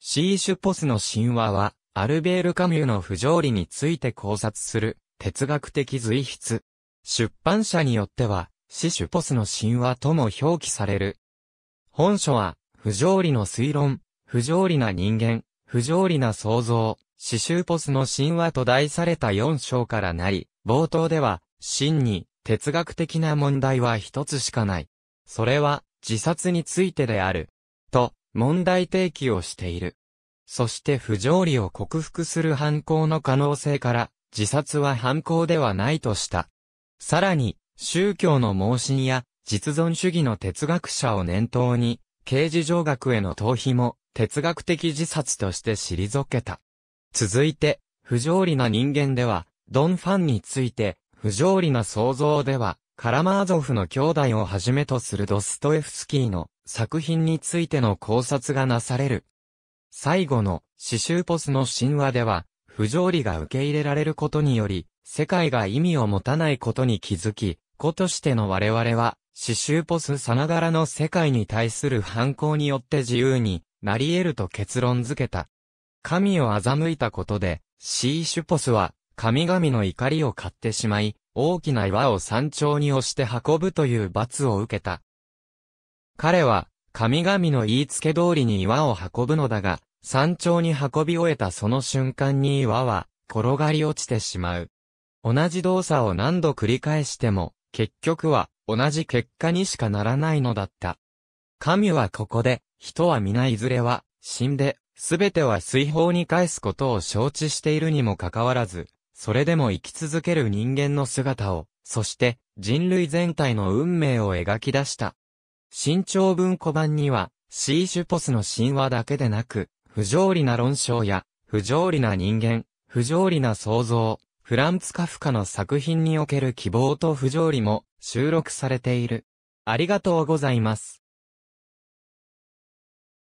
シーシュポスの神話は、アルベール・カミュの不条理について考察する、哲学的随筆。出版社によっては、シシュポスの神話とも表記される。本書は、不条理の推論、不条理な人間、不条理な創造、シシュポスの神話と題された4章からなり、冒頭では、真に、哲学的な問題は一つしかない。それは、自殺についてである。と、問題提起をしている。そして不条理を克服する犯行の可能性から、自殺は犯行ではないとした。さらに、宗教の盲信や、実存主義の哲学者を念頭に、刑事上学への逃避も、哲学的自殺として退けた。続いて、不条理な人間では、ドン・ファンについて、不条理な想像では、カラマーゾフの兄弟をはじめとするドストエフスキーの作品についての考察がなされる。最後の、刺繍ポスの神話では、不条理が受け入れられることにより、世界が意味を持たないことに気づき、子としての我々は、刺繍ポスさながらの世界に対する反抗によって自由になり得ると結論づけた。神を欺いたことで、シーシュポスは、神々の怒りを買ってしまい、大きな岩を山頂に押して運ぶという罰を受けた。彼は、神々の言いつけ通りに岩を運ぶのだが、山頂に運び終えたその瞬間に岩は、転がり落ちてしまう。同じ動作を何度繰り返しても、結局は、同じ結果にしかならないのだった。神はここで、人は皆いずれは、死んで、すべては水泡に返すことを承知しているにもかかわらず、それでも生き続ける人間の姿を、そして、人類全体の運命を描き出した。新潮文庫版には、シーシュポスの神話だけでなく、不条理な論章や、不条理な人間、不条理な想像、フランツ・カフカの作品における希望と不条理も収録されている。ありがとうございます。